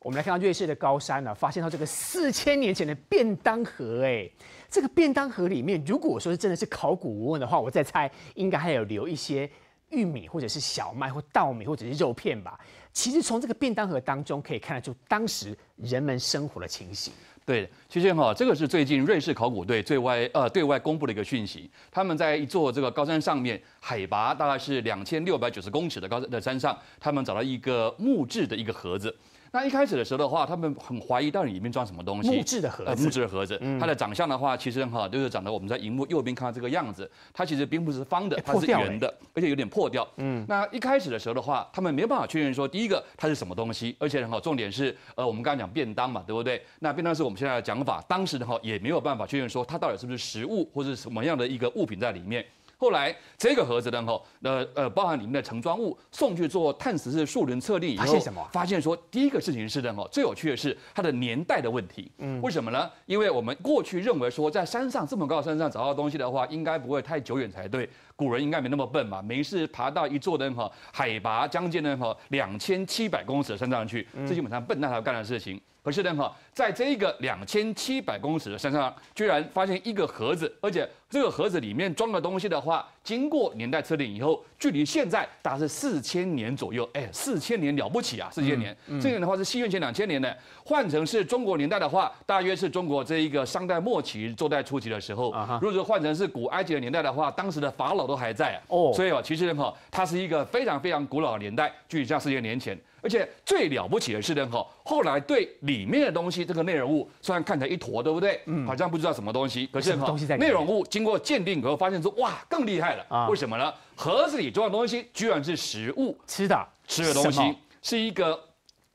Speaker 6: 我们来看到瑞士的高
Speaker 1: 山呢，发现到这个四千年前的便当盒。哎，这个便当盒里面，如果说是真的是考古文物的话，我在猜，应该还有留一些玉米或者是小麦或稻米或者是肉片吧。其实从这个便当盒当中，可以看得出当时人
Speaker 2: 们生活的情形。对，其实哈，这个是最近瑞士考古队对外呃对外公布的一个讯息，他们在一座这个高山上面，海拔大概是两千六百九十公尺的高的山上，他们找到一个木质的一个盒子。那一开始的时候的话，他们很怀疑到底里面装什么东西。木质的盒子，木质的盒子，它的长相的话，其实哈就是长得我们在荧幕右边看到这个样子，它其实并不是方的，它是圆的，而且有点破掉。嗯，那一开始的时候的话，他们没有办法确认说，第一个它是什么东西，而且很好，重点是，呃，我们刚刚讲便当嘛，对不对？那便当是我们现在的讲法，当时的话也没有办法确认说它到底是不是食物或者什么样的一个物品在里面。后来，这个盒子呢，后呃呃，包含里面的盛装物送去做碳十四树轮测定以后，发现什么？发现说，第一个事情是的，哈，最有趣的是它的年代的问题。嗯，为什么呢？因为我们过去认为说，在山上这么高山上找到东西的话，应该不会太久远才对。古人应该没那么笨嘛，没事爬到一座的哈海拔将近的哈两千七百公尺的山上去，这基本上笨蛋才干的事情。可是呢，哈，在这个两千七百公尺的山上，居然发现一个盒子，而且这个盒子里面装的东西的话。经过年代测定以后，距离现在大概是四千年左右。哎，四千年了不起啊！四千年，这样的话是西元前两千年呢。换成是中国年代的话，大约是中国这一个商代末期、周代初期的时候。如果说换成是古埃及的年代的话，当时的法老都还在哦。所以哦，其实哈，它是一个非常非常古老的年代，距离像四千年前。而且最了不起的是，呢，哈，后来对里面的东西，这个内容物，虽然看起来一坨，对不对？嗯，好像不知道什么东西。可是内容物经过鉴定以后，发现说，哇，更厉害了！啊，为什么呢？盒子里装的东西居然是食物，吃的，吃的东西，是一个。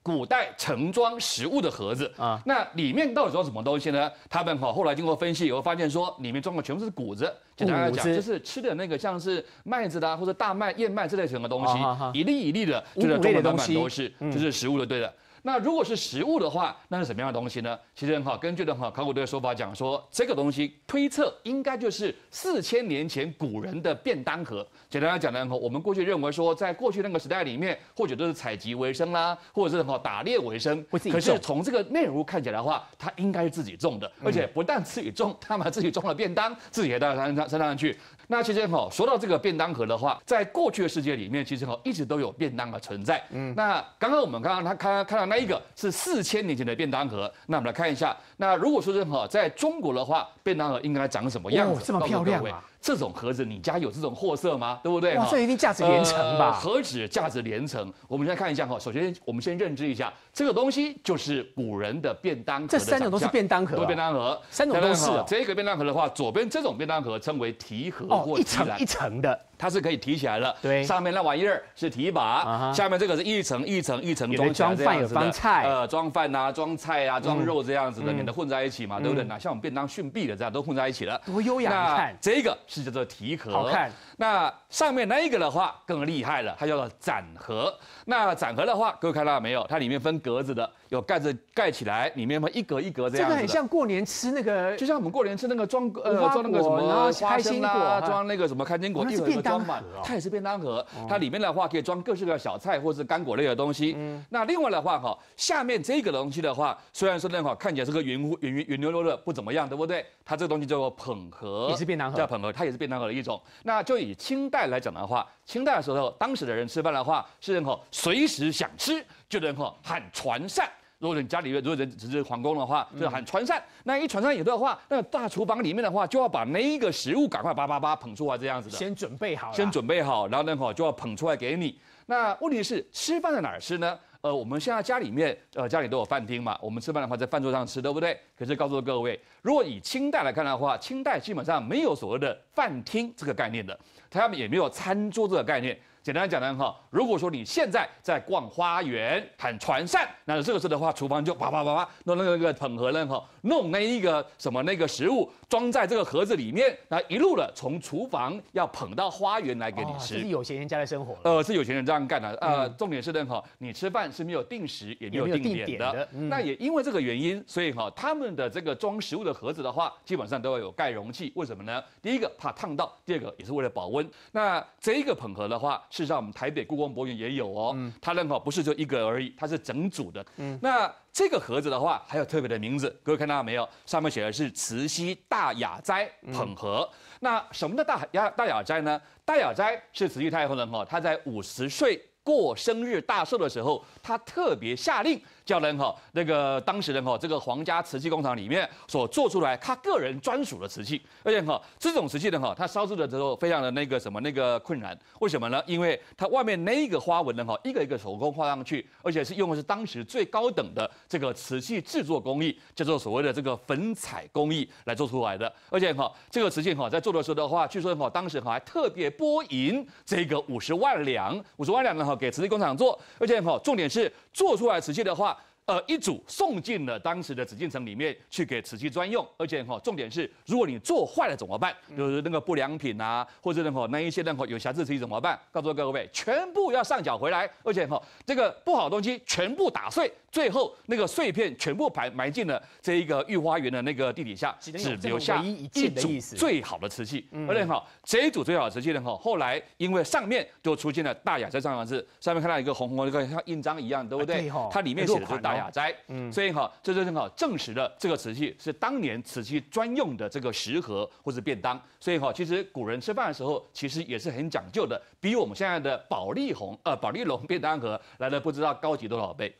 Speaker 2: 古代盛装食物的盒子啊，那里面到底装什么东西呢？他们哈后来经过分析以后发现，说里面装的全部是谷子。简单来讲，就是吃的那个，像是麦子啦，或者大麦、燕麦之类什么东西，一粒一粒的，就是装的满满都是，就是食物的，对的。那如果是食物的话，那是什么样的东西呢？其实很好，根据很好考古队的说法讲说，这个东西推测应该就是四千年前古人的便当盒。简单来讲呢，我们过去认为说，在过去那个时代里面，或许都是采集为生啦，或者是哈打猎为生。可是从这个内容看起来的话，它应该是自己种的，而且不但自己种，他们自己种了便当，自己也带到山上山上去。那其实哈，说到这个便当盒的话，在过去的世界里面，其实哈一直都有便当的存在。嗯，那刚刚我们刚刚他看看到那一个是四千年前的便当盒，那我们来看一下。那如果说是哈，在中国的话，便当盒应该长什么样子？这么漂亮啊！这种盒子，你家有这种货色吗？对不对？哇，这一定价值连城吧？何止价值连城？我们先看一下哈。首先，我们先认知一下，这个东西就是古人的便当盒。这三种都是便当盒，都便当盒，三种都是。这个便当盒的话，左边这种便当盒称为提盒，哦，一层一层的。它是可以提起来了，对，上面那玩意儿是提把，下面这个是一层一层一层装起来这样子的。装饭、装菜，呃，装饭啊，装菜啊，装肉这样子的，免得混在一起嘛，对不对？那像我们便当逊毙的这样都混在一起了，多优雅！那这个是叫做提盒，好看。那上面那一个的话更厉害了，它叫做展盒。那展盒的话，各位看到没有？它里面分格子的，有盖子盖起来，里面嘛一格一格这样子。这个很像过年吃那个，就像我们过年吃那个装呃装那个什么花生啊，装那个什么开心果。装嘛，它也是便当盒，它里面的话可以装各式各样小菜或是干果类的东西。那另外的话哈，下面这个东西的话，虽然说那哈看起来是个圆乎圆圆圆溜溜的，不怎么样，对不对？它这个东西叫做捧盒，也是便当盒，叫捧盒，它也是便当盒的一种。那就以清代来讲的话，清代的时候，当时的人吃饭的话是任何随时想吃就能够喊传膳。如果你家里面如果人只是皇宫的话，就喊传膳。那一传膳有的话，那大厨房里面的话，就要把那个食物赶快叭叭叭捧出来，这样子的。先准备好，先准备好，然后呢，哈，就要捧出来给你。那问题是吃饭在哪儿吃呢？呃，我们现在家里面，呃，家里都有饭厅嘛。我们吃饭的话，在饭桌上吃，对不对？可是告诉各位，如果以清代来看的话，清代基本上没有所谓的饭厅这个概念的，他们也没有餐桌这个概念。简单讲呢，哈，如果说你现在在逛花园喊传膳，那这个时候的话，厨房就啪啪啪啪弄那个捧盒呢，哈，弄那一个什么那个食物装在这个盒子里面，那一路的从厨房要捧到花园来给你吃。是
Speaker 1: 有钱人家的生活。
Speaker 2: 呃，是有钱人这样干的。呃，重点是呢，哈，你吃饭是没有定时也没有定点的。那也因为这个原因，所以哈，他们的这个装食物的盒子的话，基本上都要有盖容器。为什么呢？第一个怕烫到，第二个也是为了保温。那这一个捧盒的话，事实上，我们台北故宫博物院也有哦，它那个不是就一个而已，它是整组的。嗯，那这个盒子的话，还有特别的名字，各位看到了没有？上面写的是慈禧大雅斋捧盒。那什么的大雅大雅斋呢？大雅斋是慈禧太后呢哈，她在五十岁过生日大寿的时候，她特别下令。叫人哈，那个当事人哈，这个皇家瓷器工厂里面所做出来他个人专属的瓷器，而且哈，这种瓷器呢哈，它烧制的时候非常的那个什么那个困难，为什么呢？因为它外面那个花纹呢哈，一个一个手工画上去，而且是用的是当时最高等的这个瓷器制作工艺，叫做所谓的这个粉彩工艺来做出来的，而且哈，这个瓷器哈在做的时候的话，据说哈当时哈还特别拨银这个五十万两，五十万两呢哈给瓷器工厂做，而且哈重点是做出来瓷器的话。呃，一组送进了当时的紫禁城里面去给瓷器专用，而且哈，重点是，如果你做坏了怎么办？就是那个不良品啊，或者任何那一些任何有瑕疵瓷器怎么办？告诉各位，全部要上缴回来，而且哈，这个不好东西全部打碎。最后，那个碎片全部埋埋进了这一个御花园的那个地底下，只留下一组最好的瓷器。而且哈，这一组最好的瓷器呢，哈，后来因为上面就出现了大雅斋三个字，上面看到一个红红的，像印章一样，对不对？它里面写的是大雅斋，所以哈，这就正好证实了这个瓷器是当年瓷器专用的这个食盒或者便当。所以哈，其实古人吃饭的时候，其实也是很讲究的，比我们现在的保利红、呃保利龙便当盒来的不知道高级多少倍。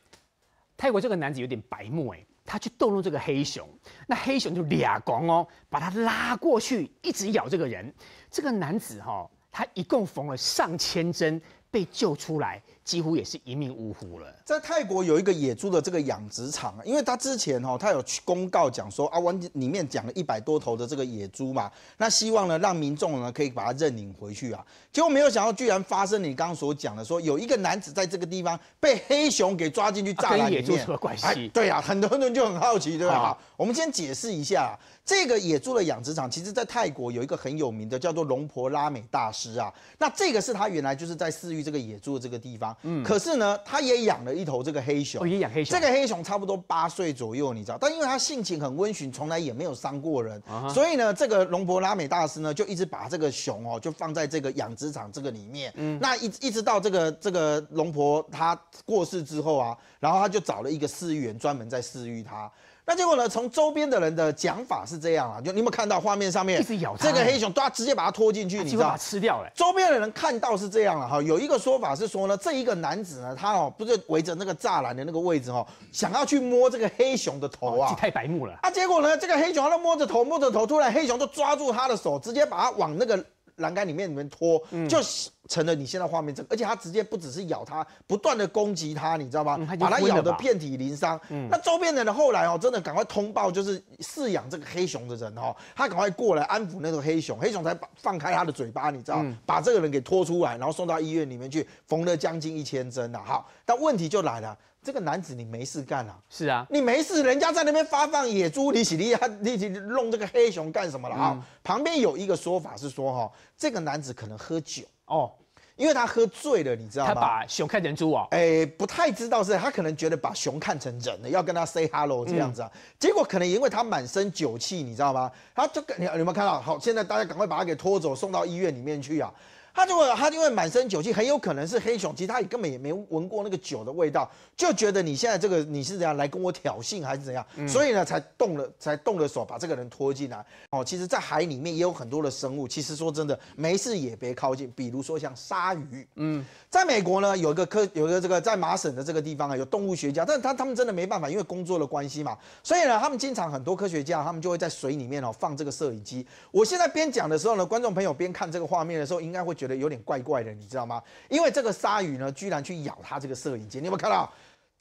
Speaker 2: 泰国这个男子有点白目哎，
Speaker 1: 他去逗弄这个黑熊，那黑熊就俩狂哦，把他拉过去，一直咬这个人。这个男子哈，他一共缝了上千针，被救出来。几乎也是一命呜呼了。在泰国有
Speaker 5: 一个野猪的这个养殖
Speaker 1: 场，因为他之
Speaker 5: 前哈，他有去公告讲说啊，里面讲了一百多头的这个野猪嘛，那希望呢让民众呢可以把它认领回去啊。结果没有想到，居然发生你刚刚所讲的，说有一个男子在这个地方被黑熊给抓进去，炸了野猪什么关系？对呀，很多人就很好奇，对吧？我们先解释一下。这个野猪的养殖场，其实，在泰国有一个很有名的，叫做龙婆拉美大师啊。那这个是他原来就是在饲育这个野猪的这个地方。嗯。可是呢，他也养了一头这个黑熊，也养黑熊。这个黑熊差不多八岁左右，你知道？但因为它性情很温驯，从来也没有伤过人，所以呢，这个龙婆拉美大师呢，就一直把这个熊哦，就放在这个养殖场这个里面。嗯。那一一直到这个这个龙婆他过世之后啊，然后他就找了一个饲养员专门在饲育它。那结果呢？从周边的人的讲法是这样啊，就你有没有看到画面上面？一直咬它。这个黑熊抓直接把它拖进去，你知道吗？吃掉了。周边的人看到是这样了哈，有一个说法是说呢，这一个男子呢，他哦不是围着那个栅栏的那个位置哦，想要去摸这个黑熊的头啊，太白目了。啊，结果呢，这个黑熊他摸着头摸着头，突然黑熊就抓住他的手，直接把他往那个。栏杆里面，里面拖，就成了你现在画面这，而且它直接不只是咬它，不断的攻击它，你知道吗？把它咬得遍体鳞伤。嗯，那周边的人后来哦，真的赶快通报，就是饲养这个黑熊的人哦，他赶快过来安抚那个黑熊，黑熊才放放开他的嘴巴，你知道，把这个人给拖出来，然后送到医院里面去，缝了将近一千针了。好，但问题就来了。这个男子你没事干啊？是啊，你没事，人家在那边发放野猪，你起你他立即弄这个黑熊干什么了啊？旁边有一个说法是说哈，这个男子可能喝酒哦，因为他喝醉了，你知道吗？他把熊看成猪哦？哎，不太知道，是他可能觉得把熊看成人了，要跟他 say hello 这样子啊？结果可能因为他满身酒气，你知道吗？他就你有没有看到？好，现在大家赶快把他给拖走，送到医院里面去啊！他就会，他就会满身酒气，很有可能是黑熊，其实他也根本也没闻过那个酒的味道，就觉得你现在这个你是怎样来跟我挑衅还是怎样，所以呢才动了才动了手把这个人拖进来。哦，其实，在海里面也有很多的生物，其实说真的，没事也别靠近，比如说像鲨鱼。嗯，在美国呢，有个科，有个这个在麻省的这个地方啊，有动物学家，但是他他们真的没办法，因为工作的关系嘛，所以呢，他们经常很多科学家，他们就会在水里面哦放这个摄影机。我现在边讲的时候呢，观众朋友边看这个画面的时候，应该会。觉得有点怪怪的，你知道吗？因为这个鲨鱼呢，居然去咬他这个摄影机，你有没有看到？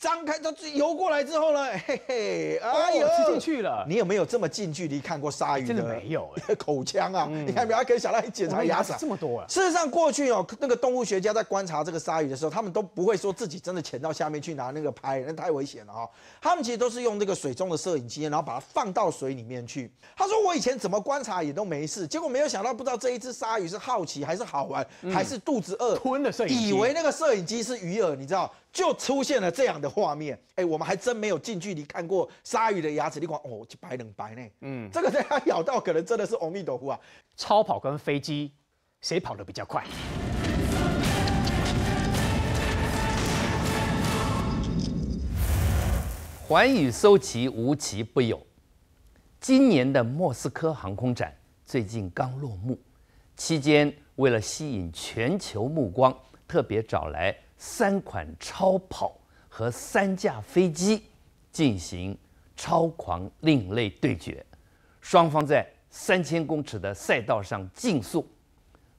Speaker 5: 张开，它游过来之后呢，哎呦，吃进去了。你有没有这么近距离看过鲨鱼？真的没有。口腔啊，你看，别阿哥下来检查牙齿，这么多啊。事实上，过去哦，那个动物学家在观察这个鲨鱼的时候，他们都不会说自己真的潜到下面去拿那个拍，那太危险了啊。他们其实都是用这个水中的摄影机，然后把它放到水里面去。他说：“我以前怎么观察也都没事，结果没有想到，不知道这一只鲨鱼是好奇还是好玩，还是肚子饿，吞了摄影机，以为那个摄影机是鱼饵，你知道。”就出现了这样的画面，哎，我们还真没有近距离看过鲨鱼的牙齿，你讲哦，就白冷白呢？嗯，这个在它咬到可能真的是欧米斗夫啊。超跑
Speaker 1: 跟飞机谁跑的比较快？
Speaker 7: 寰宇搜奇无奇不有。今年的莫斯科航空展最近刚落幕，期间为了吸引全球目光，特别找来。三款超跑和三架飞机进行超狂另类对决，双方在三千公尺的赛道上竞速，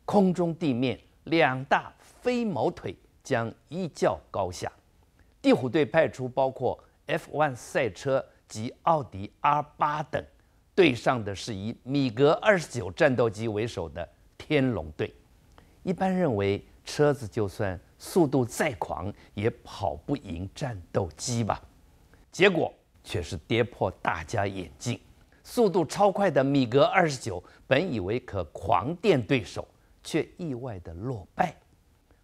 Speaker 7: 空中地面两大飞毛腿将一较高下。地虎队派出包括 F1 赛车及奥迪 R8 等，对上的是以米格29战斗机为首的天龙队。一般认为。车子就算速度再狂，也跑不赢战斗机吧？结果却是跌破大家眼镜。速度超快的米格二十九本以为可狂电对手，却意外的落败。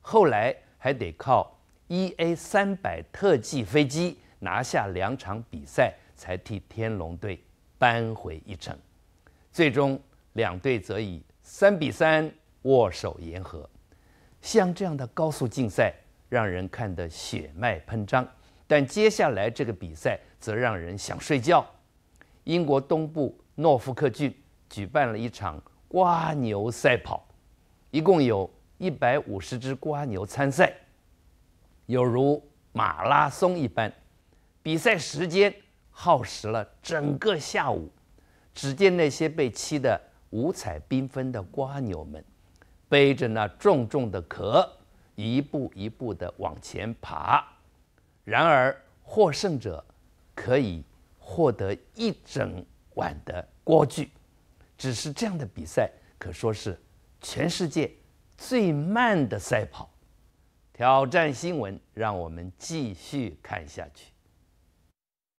Speaker 7: 后来还得靠 EA 三百特技飞机拿下两场比赛，才替天龙队扳回一城。最终两队则以三比三握手言和。像这样的高速竞赛让人看得血脉喷张，但接下来这个比赛则让人想睡觉。英国东部诺福克郡举办了一场瓜牛赛跑，一共有一百五十只瓜牛参赛，有如马拉松一般，比赛时间耗时了整个下午。只见那些被漆得五彩缤纷的瓜牛们。背着那重重的壳，一步一步地往前爬。然而，获胜者可以获得一整晚的锅具。只是这样的比赛，可说是全世界最慢的赛跑。挑战新闻，让我们继续看下去。